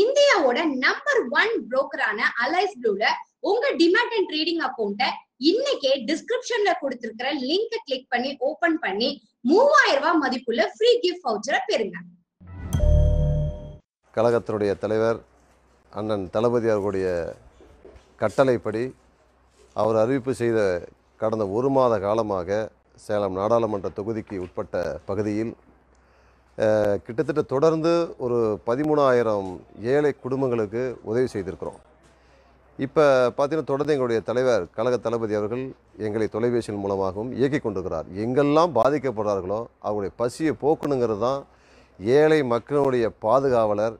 இந்தியாவோட number one புரோக்கரான Alice ப்ளூல உங்க டிமேட் அண்ட் ட்ரேடிங் அக்கௌண்ட்டை இன்னைக்கே டிஸ்கிரிப்ஷன்ல கொடுத்திருக்கிற லிங்க கிளிக் பண்ணி ஓபன் பண்ணி மூவாயிரம் ரூபாய் மதிப்புள்ள ஃப்ரீ கிஃப்ட் வவுச்சரை பெறுங்க கழகத்தினுடைய தலைவர் அண்ணன் தளபதி அவர்களுடைய கட்டளைப்படி அவர் அறிவிப்பு செய்த கடந்த ஒரு மாத காலமாக சேலம் நாடாளுமன்ற தொகுதிக்கு உட்பட்ட பகுதியில் கிட்டத்தட்ட தொடர்ந்து ஒரு பதிமூணாயிரம் ஏழை குடும்பங்களுக்கு உதவி செய்திருக்கிறோம் இப்போ பார்த்தீங்கன்னா தொடர்ந்து எங்களுடைய தலைவர் கழக தளபதி அவர்கள் எங்களை தொலைபேசியின் மூலமாகவும் இயக்கி கொண்டிருக்கிறார் எங்கெல்லாம் பாதிக்கப்படுறார்களோ அவங்களுடைய பசியை போக்கணுங்கிறது தான் ஏழை மக்களுடைய பாதுகாவலர்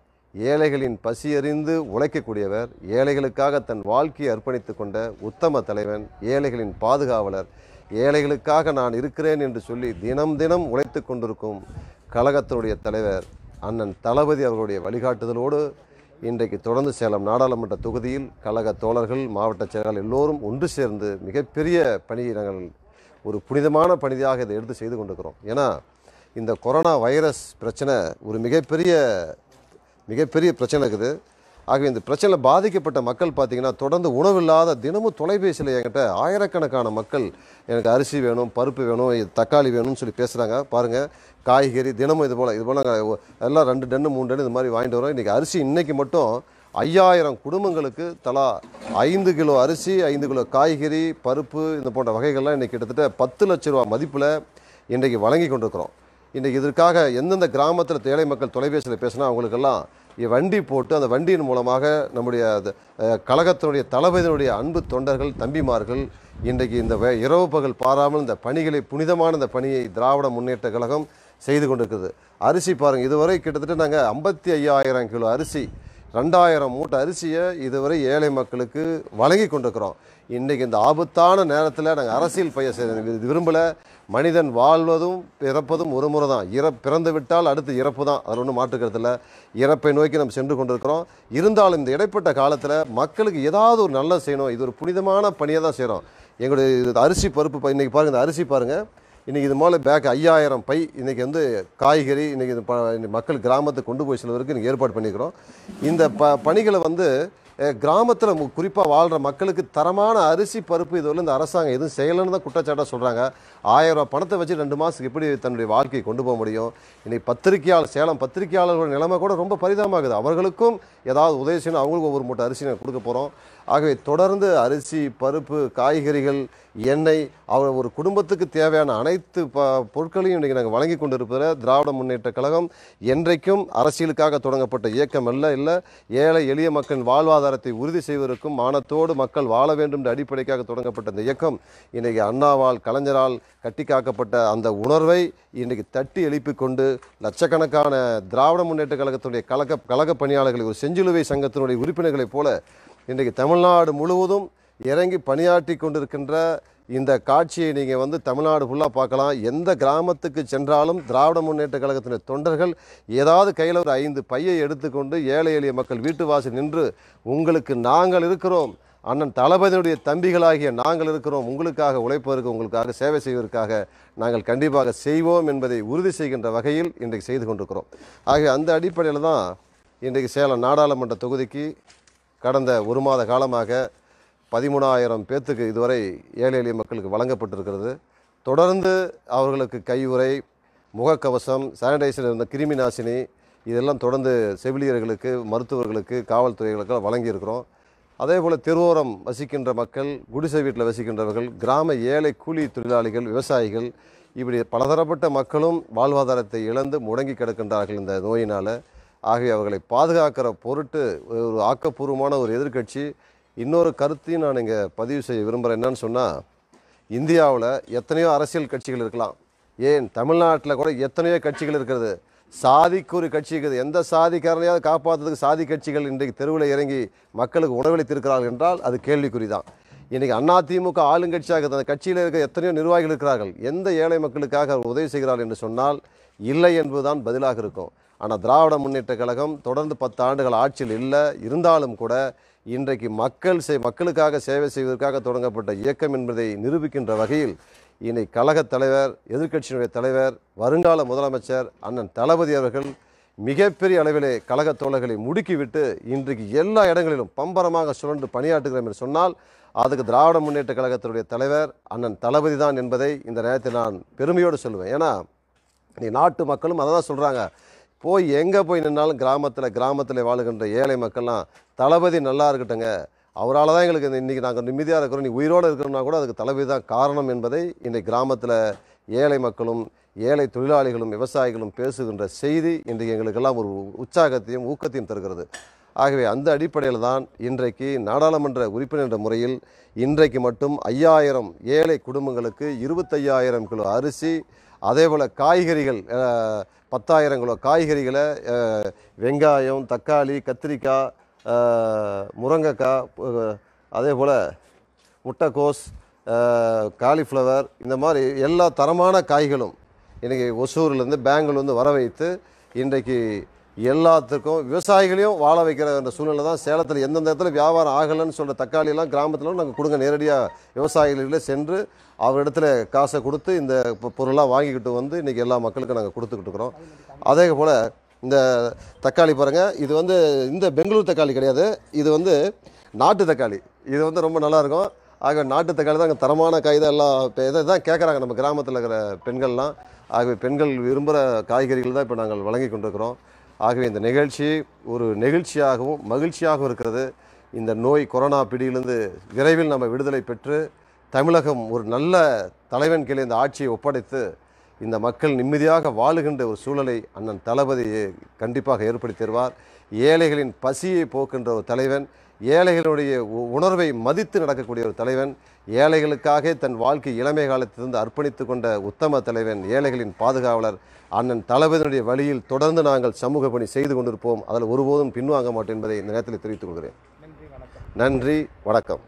ஏழைகளின் பசியறிந்து உழைக்கக்கூடியவர் ஏழைகளுக்காக தன் வாழ்க்கையை அர்ப்பணித்து கொண்ட உத்தம தலைவன் ஏழைகளின் பாதுகாவலர் ஏழைகளுக்காக நான் இருக்கிறேன் என்று சொல்லி தினம் தினம் உழைத்து கொண்டிருக்கும் கழகத்தினுடைய தலைவர் அண்ணன் தளபதி அவர்களுடைய வழிகாட்டுதலோடு இன்றைக்கு தொடர்ந்து சேலம் நாடாளுமன்ற தொகுதியில் கழக தோழர்கள் மாவட்ட செயலாளர் எல்லோரும் ஒன்று சேர்ந்து மிகப்பெரிய பணியை நாங்கள் ஒரு புனிதமான பணியாக இதை எடுத்து செய்து கொண்டிருக்கிறோம் ஏன்னா இந்த கொரோனா வைரஸ் பிரச்சனை ஒரு மிகப்பெரிய மிகப்பெரிய பிரச்சனை இருக்குது ஆகவே இந்த பிரச்சனையில் பாதிக்கப்பட்ட மக்கள் பார்த்தீங்கன்னா தொடர்ந்து உணவில்லாத தினமும் தொலைபேசியில் என்கிட்ட ஆயிரக்கணக்கான மக்கள் எனக்கு அரிசி வேணும் பருப்பு வேணும் தக்காளி வேணும்னு சொல்லி பேசுகிறாங்க பாருங்கள் காய்கறி தினமும் இது போல் இது போல் நாங்கள் எல்லாம் ரெண்டு டன்னு மூணு டன்னு இது மாதிரி வாங்கிட்டு வரோம் இன்றைக்கி அரிசி இன்றைக்கி மட்டும் ஐயாயிரம் குடும்பங்களுக்கு தலா ஐந்து கிலோ அரிசி ஐந்து கிலோ காய்கறி பருப்பு இந்த போன்ற வகைகள்லாம் இன்றைக்கி கிட்டத்தட்ட பத்து லட்ச ரூபா மதிப்பில் இன்றைக்கி வழங்கி கொண்டிருக்கிறோம் இன்றைக்கி இதற்காக எந்தெந்த கிராமத்தில் ஏழை மக்கள் தொலைபேசியில் பேசினா அவங்களுக்கெல்லாம் வண்டி போட்டு அந்த வண்டியின் மூலமாக நம்முடைய கழகத்தினுடைய தளபதியினுடைய அன்பு தொண்டர்கள் தம்பிமார்கள் இன்றைக்கு இந்த இரவு பகல் பாராமல் இந்த பணிகளை புனிதமான இந்த பணியை திராவிட முன்னேற்ற கழகம் செய்து கொண்டிருக்குது அரிசி பாருங்கள் இதுவரை கிட்டத்தட்ட நாங்கள் ஐம்பத்தி ஐயாயிரம் கிலோ அரிசி ரெண்டாயிரம் மூட்டை அரிசியை இதுவரை ஏழை மக்களுக்கு வழங்கி கொண்டிருக்கிறோம் இன்றைக்கி இந்த ஆபத்தான நேரத்தில் நாங்கள் அரசியல் பைய செய்ய விரும்பலை மனிதன் வாழ்வதும் இறப்பதும் ஒரு முறை தான் இற பிறந்து விட்டால் அடுத்து இறப்பு தான் அதில் ஒன்றும் இல்லை இறப்பை நோக்கி நம்ம சென்று கொண்டிருக்கிறோம் இருந்தாலும் இந்த இடைப்பட்ட காலத்தில் மக்களுக்கு ஏதாவது ஒரு நல்ல செய்யணும் இது ஒரு புனிதமான பணியை தான் செய்கிறோம் எங்களுடைய அரிசி பருப்பு இன்றைக்கி பாருங்கள் இந்த அரிசி பாருங்கள் இன்றைக்கி இது மாதிரி பேக் ஐயாயிரம் பை இன்றைக்கி வந்து காய்கறி இன்றைக்கி இது ப மக்கள் கிராமத்துக்கு கொண்டு போய் செல்வதற்கு இன்றைக்கி ஏற்பாடு பண்ணிக்கிறோம் இந்த ப பணிகளை வந்து கிராமத்தில் குறிப்பாக வாழ்கிற மக்களுக்கு தரமான அரிசி பருப்பு இதுவரை இந்த அரசாங்கம் எதுவும் செய்யலைன்னு தான் குற்றச்சாட்டாக சொல்கிறாங்க ஆயிரம் ரூபா பணத்தை வச்சு ரெண்டு மாதத்துக்கு எப்படி தன்னுடைய வாழ்க்கையை கொண்டு போக முடியும் இன்னைக்கு பத்திரிகையாளர் சேலம் பத்திரிகையாளர்கள் நிலைமை கூட ரொம்ப பரிதாபமாகுது அவர்களுக்கும் ஏதாவது உதவி செய்யணும் அவங்களுக்கு ஒவ்வொரு மூட்டை அரிசி நாங்கள் கொடுக்க போகிறோம் ஆகவே தொடர்ந்து அரிசி பருப்பு காய்கறிகள் எண்ணெய் அவர் ஒரு குடும்பத்துக்கு தேவையான அனைத்து ப பொருட்களையும் இன்றைக்கி நாங்கள் வழங்கி இருப்பதில் திராவிட முன்னேற்ற கழகம் என்றைக்கும் அரசியலுக்காக தொடங்கப்பட்ட இயக்கம் அல்ல இல்லை ஏழை எளிய மக்களின் வாழ்வாதாரத்தை உறுதி செய்வதற்கும் மானத்தோடு மக்கள் வாழ வேண்டும் என்ற அடிப்படைக்காக தொடங்கப்பட்ட இந்த இயக்கம் இன்றைக்கி அண்ணாவால் கலைஞரால் கட்டி காக்கப்பட்ட அந்த உணர்வை இன்றைக்கு தட்டி எழுப்பி கொண்டு லட்சக்கணக்கான திராவிட முன்னேற்ற கழகத்தினுடைய கழக கழக பணியாளர்களை ஒரு செஞ்சிலுவை சங்கத்தினுடைய உறுப்பினர்களைப் போல இன்றைக்கு தமிழ்நாடு முழுவதும் இறங்கி பணியாற்றி கொண்டிருக்கின்ற இந்த காட்சியை நீங்கள் வந்து தமிழ்நாடு ஃபுல்லாக பார்க்கலாம் எந்த கிராமத்துக்கு சென்றாலும் திராவிட முன்னேற்ற கழகத்தினுடைய தொண்டர்கள் ஏதாவது கையில் ஒரு ஐந்து பையை எடுத்துக்கொண்டு ஏழை எளிய மக்கள் வீட்டு வாசல் நின்று உங்களுக்கு நாங்கள் இருக்கிறோம் அண்ணன் தளபதியினுடைய தம்பிகளாகிய நாங்கள் இருக்கிறோம் உங்களுக்காக உழைப்பதற்கு உங்களுக்காக சேவை செய்வதற்காக நாங்கள் கண்டிப்பாக செய்வோம் என்பதை உறுதி செய்கின்ற வகையில் இன்றைக்கு செய்து கொண்டிருக்கிறோம் ஆகவே அந்த அடிப்படையில் தான் இன்றைக்கு சேலம் நாடாளுமன்ற தொகுதிக்கு கடந்த ஒரு மாத காலமாக பதிமூணாயிரம் பேர்த்துக்கு இதுவரை ஏழை எளிய மக்களுக்கு வழங்கப்பட்டிருக்கிறது தொடர்ந்து அவர்களுக்கு கையுறை முகக்கவசம் சானிடைசர் இருந்த கிருமி நாசினி இதெல்லாம் தொடர்ந்து செவிலியர்களுக்கு மருத்துவர்களுக்கு காவல்துறைகளுக்கெல்லாம் வழங்கியிருக்கிறோம் அதே போல் தெருவோரம் வசிக்கின்ற மக்கள் குடிசை வீட்டில் வசிக்கின்றவர்கள் கிராம ஏழை கூலி தொழிலாளிகள் விவசாயிகள் இப்படி பலதரப்பட்ட மக்களும் வாழ்வாதாரத்தை இழந்து முடங்கி கிடக்கின்றார்கள் இந்த நோயினால் ஆகவே அவர்களை பாதுகாக்கிற பொருட்டு ஒரு ஆக்கப்பூர்வமான ஒரு எதிர்கட்சி இன்னொரு கருத்தையும் நான் இங்கே பதிவு செய்ய விரும்புகிறேன் என்னன்னு சொன்னால் இந்தியாவில் எத்தனையோ அரசியல் கட்சிகள் இருக்கலாம் ஏன் தமிழ்நாட்டில் கூட எத்தனையோ கட்சிகள் இருக்கிறது சாதிக்கு ஒரு கட்சி எந்த சாதிக்காரனையாவது காப்பாற்றுறதுக்கு சாதி கட்சிகள் இன்றைக்கு தெருவில் இறங்கி மக்களுக்கு உணவளித்திருக்கிறார்கள் என்றால் அது கேள்விக்குறி தான் இன்றைக்கி அதிமுக ஆளுங்கட்சியாக அந்த கட்சியில் இருக்கிற எத்தனையோ நிர்வாகிகள் இருக்கிறார்கள் எந்த ஏழை மக்களுக்காக அவர் உதவி செய்கிறார் என்று சொன்னால் இல்லை என்பதுதான் பதிலாக இருக்கும் ஆனால் திராவிட முன்னேற்ற கழகம் தொடர்ந்து பத்து ஆண்டுகள் ஆட்சியில் இல்லை இருந்தாலும் கூட இன்றைக்கு மக்கள் செய் மக்களுக்காக சேவை செய்வதற்காக தொடங்கப்பட்ட இயக்கம் என்பதை நிரூபிக்கின்ற வகையில் இனி கழகத் தலைவர் எதிர்க்கட்சியினுடைய தலைவர் வருங்கால முதலமைச்சர் அண்ணன் தளபதி அவர்கள் மிகப்பெரிய அளவிலே கழக தோழர்களை முடுக்கிவிட்டு இன்றைக்கு எல்லா இடங்களிலும் பம்பரமாக சுழன்று பணியாற்றுகிறோம் என்று சொன்னால் அதுக்கு திராவிட முன்னேற்ற கழகத்தினுடைய தலைவர் அண்ணன் தளபதி தான் என்பதை இந்த நேரத்தில் நான் பெருமையோடு சொல்லுவேன் ஏன்னா நாட்டு மக்களும் அதை தான் சொல்கிறாங்க போய் எங்கே போய் நின்னாலும் கிராமத்தில் கிராமத்தில் வாழுகின்ற ஏழை மக்கள்லாம் தளபதி நல்லா இருக்கட்டுங்க அவரால் தான் எங்களுக்கு இன்றைக்கி நாங்கள் நிம்மதியாக இருக்கிறோம் நீ உயிரோடு இருக்கிறோம்னா கூட அதுக்கு தலைவி தான் காரணம் என்பதை இன்றைக்கு கிராமத்தில் ஏழை மக்களும் ஏழை தொழிலாளிகளும் விவசாயிகளும் பேசுகின்ற செய்தி இன்றைக்கு எங்களுக்கெல்லாம் ஒரு உற்சாகத்தையும் ஊக்கத்தையும் தருகிறது ஆகவே அந்த அடிப்படையில் தான் இன்றைக்கு நாடாளுமன்ற உறுப்பினர் என்ற முறையில் இன்றைக்கு மட்டும் ஐயாயிரம் ஏழை குடும்பங்களுக்கு இருபத்தையாயிரம் கிலோ அரிசி அதேபோல் காய்கறிகள் பத்தாயிரம் கிலோ காய்கறிகளை வெங்காயம் தக்காளி கத்திரிக்காய் முருங்கைக்காய் அதே போல் முட்டைக்கோஸ் காலிஃப்ளவர் இந்த மாதிரி எல்லா தரமான காய்களும் இன்றைக்கி ஒசூர்லேருந்து பெங்களூர்லேருந்து வர வைத்து இன்றைக்கு எல்லாத்துக்கும் விவசாயிகளையும் வாழ வைக்கிற அந்த சூழ்நிலை தான் சேலத்தில் எந்தெந்த இடத்துல வியாபாரம் ஆகலைன்னு சொல்கிற தக்காளியெல்லாம் கிராமத்தில் நாங்கள் கொடுங்க நேரடியாக விவசாயிகளே சென்று அவரிடத்துல காசை கொடுத்து இந்த பொருளாக வாங்கிக்கிட்டு வந்து இன்றைக்கி எல்லா மக்களுக்கும் நாங்கள் கொடுத்துக்கிட்டு இருக்கிறோம் அதே போல் இந்த தக்காளி பாருங்கள் இது வந்து இந்த பெங்களூர் தக்காளி கிடையாது இது வந்து நாட்டு தக்காளி இது வந்து ரொம்ப நல்லாயிருக்கும் ஆக நாட்டு தக்காளி தான் அங்கே தரமான காய் தான் எல்லாம் இப்போ இதை தான் கேட்குறாங்க நம்ம கிராமத்தில் இருக்கிற பெண்கள்லாம் ஆகவே பெண்கள் விரும்புகிற காய்கறிகள் தான் இப்போ நாங்கள் வழங்கி கொண்டிருக்கிறோம் ஆகவே இந்த நிகழ்ச்சி ஒரு நெகிழ்ச்சியாகவும் மகிழ்ச்சியாகவும் இருக்கிறது இந்த நோய் கொரோனா பிடியிலிருந்து விரைவில் நம்ம விடுதலை பெற்று தமிழகம் ஒரு நல்ல தலைவன் கீழே இந்த ஆட்சியை ஒப்படைத்து இந்த மக்கள் நிம்மதியாக வாழுகின்ற ஒரு சூழலை அண்ணன் தளபதி கண்டிப்பாக ஏற்படுத்தி ஏழைகளின் பசியை போக்கின்ற ஒரு தலைவன் ஏழைகளுடைய உணர்வை மதித்து நடக்கக்கூடிய ஒரு தலைவன் ஏழைகளுக்காக தன் வாழ்க்கை இளமை காலத்திலிருந்து அர்ப்பணித்து கொண்ட உத்தம தலைவன் ஏழைகளின் பாதுகாவலர் அண்ணன் தளபதியினுடைய வழியில் தொடர்ந்து நாங்கள் சமூக பணி செய்து கொண்டிருப்போம் அதில் ஒருபோதும் பின்வாங்க மாட்டேன் என்பதை இந்த நேரத்தில் தெரிவித்துக் கொள்கிறேன் நன்றி வணக்கம்